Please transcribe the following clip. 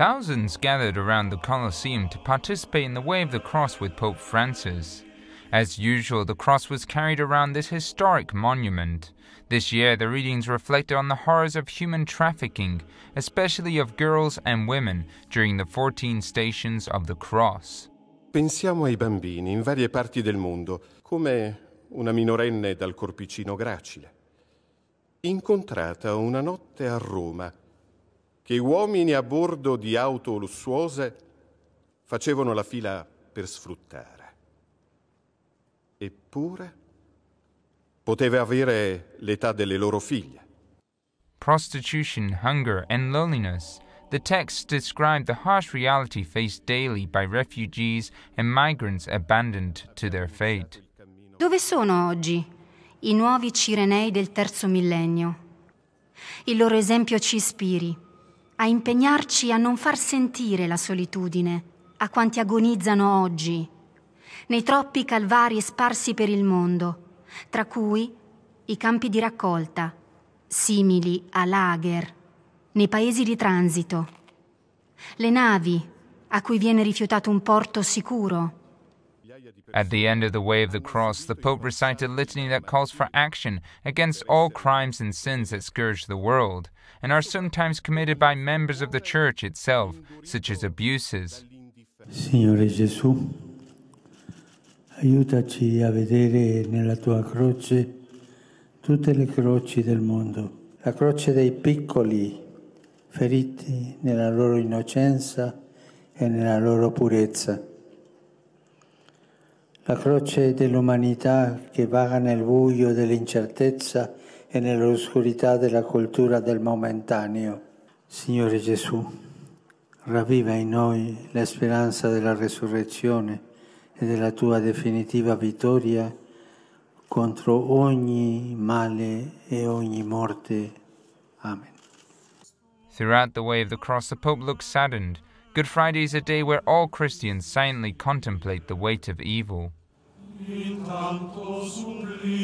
Thousands gathered around the Colosseum to participate in the Way of the Cross with Pope Francis. As usual, the cross was carried around this historic monument. This year, the readings reflected on the horrors of human trafficking, especially of girls and women, during the 14 stations of the cross. Pensiamo ai bambini in varie parti del mondo, come una minorenne dal corpicino gracile, incontrata una notte a Roma che uomini a bordo di auto lussuose facevano la fila per sfruttare. Eppure poteva avere l'età delle loro figlie. Prostitution, hunger and loneliness. The texts describe the harsh reality faced daily by refugees and migrants abandoned to their fate. Dove sono oggi i nuovi Cirenei del terzo millennio? Il loro esempio ci ispiri a impegnarci a non far sentire la solitudine a quanti agonizzano oggi, nei troppi calvari sparsi per il mondo, tra cui i campi di raccolta, simili a lager, nei paesi di transito, le navi a cui viene rifiutato un porto sicuro, At the end of the Way of the Cross, the Pope recited a litany that calls for action against all crimes and sins that scourge the world and are sometimes committed by members of the Church itself, such as abuses. Signore Gesù, aiutaci a vedere nella tua croce tutte le croci del mondo, la croce dei piccoli feriti nella loro innocenza e nella loro purezza. La croce dell'umanità che vaga nel buio dell'incertezza e nell'oscurità della cultura del momentaneo. Signore Gesù, ravviva in noi la speranza della resurrezione e della tua definitiva vittoria contro ogni male e ogni morte. Amen. Throughout the way of the cross, the Pope looks saddened. Good Friday is a day where all Christians silently contemplate the weight of evil. in tanto sublime